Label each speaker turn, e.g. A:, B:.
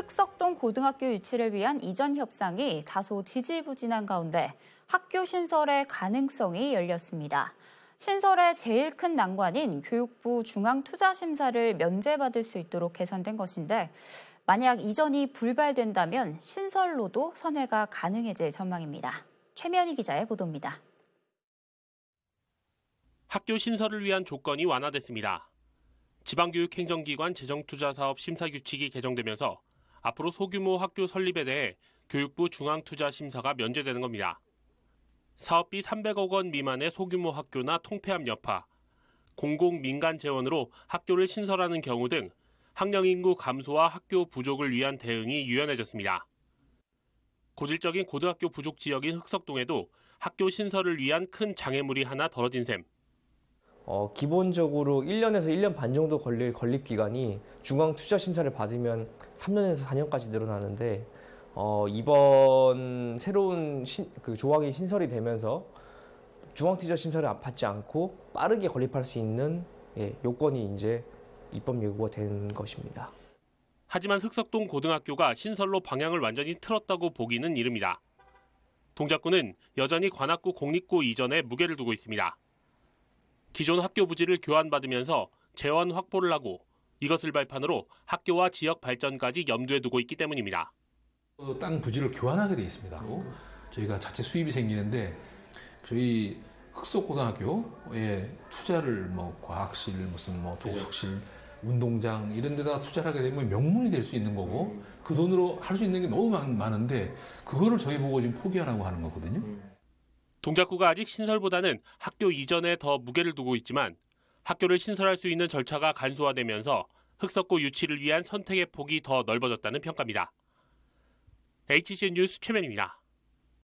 A: 흑석동 고등학교 유치를 위한 이전 협상이 다소 지지부진한 가운데 학교 신설의 가능성이 열렸습니다. 신설의 제일 큰 난관인 교육부 중앙투자심사를 면제받을 수 있도록 개선된 것인데 만약 이전이 불발된다면 신설로도 선회가 가능해질 전망입니다. 최면희 기자의 보도입니다.
B: 학교 신설을 위한 조건이 완화됐습니다. 지방교육행정기관 재정투자사업 심사규칙이 개정되면서 앞으로 소규모 학교 설립에 대해 교육부 중앙투자심사가 면제되는 겁니다. 사업비 300억 원 미만의 소규모 학교나 통폐합 여파, 공공 민간 재원으로 학교를 신설하는 경우 등 학령 인구 감소와 학교 부족을 위한 대응이 유연해졌습니다. 고질적인 고등학교 부족 지역인 흑석동에도 학교 신설을 위한 큰 장애물이 하나 덜어진 셈.
C: 어, 기본적으로 1년에서 1년 반 정도 걸릴 건립 기간이 중앙 투자 심사를 받으면 3년에서 4년까지 늘어나는데 어, 이번 새로운 신, 그 조항이 신설이 되면서 중앙 투자 심사를 받지 않고 빠르게 건립할 수 있는 예, 요건이 이제 입법 요구가된 것입니다.
B: 하지만 흑석동 고등학교가 신설로 방향을 완전히 틀었다고 보기는 이릅니다. 동작구는 여전히 관악구 공립구 이전에 무게를 두고 있습니다. 기존 학교 부지를 교환받으면서 재원 확보를 하고 이것을 발판으로 학교와 지역 발전까지 염두에 두고 있기 때문입니다.
D: 어, 땅 부지를 교환하게 돼 있습니다. 저희가 자체 수입이 생기는데 저희 흑석고등학교에 투자를 뭐 과학실 무슨 뭐 도서실 운동장 이런 데다 투자를 하게 되면 명문이 될 수 있는 거고 음. 그 돈으로 할 수 있는 게 너무 많, 은데 그거를 저희 보고 지금 포기하라고 하는 거거든요. 음.
B: 동작구가 아직 신설보다는 학교 이전에 더 무게를 두고 있지만 학교를 신설할 수 있는 절차가 간소화되면서 흑석고 유치를 위한 선택의 폭이 더 넓어졌다는 평가입니다. HC 뉴스 최면입니다.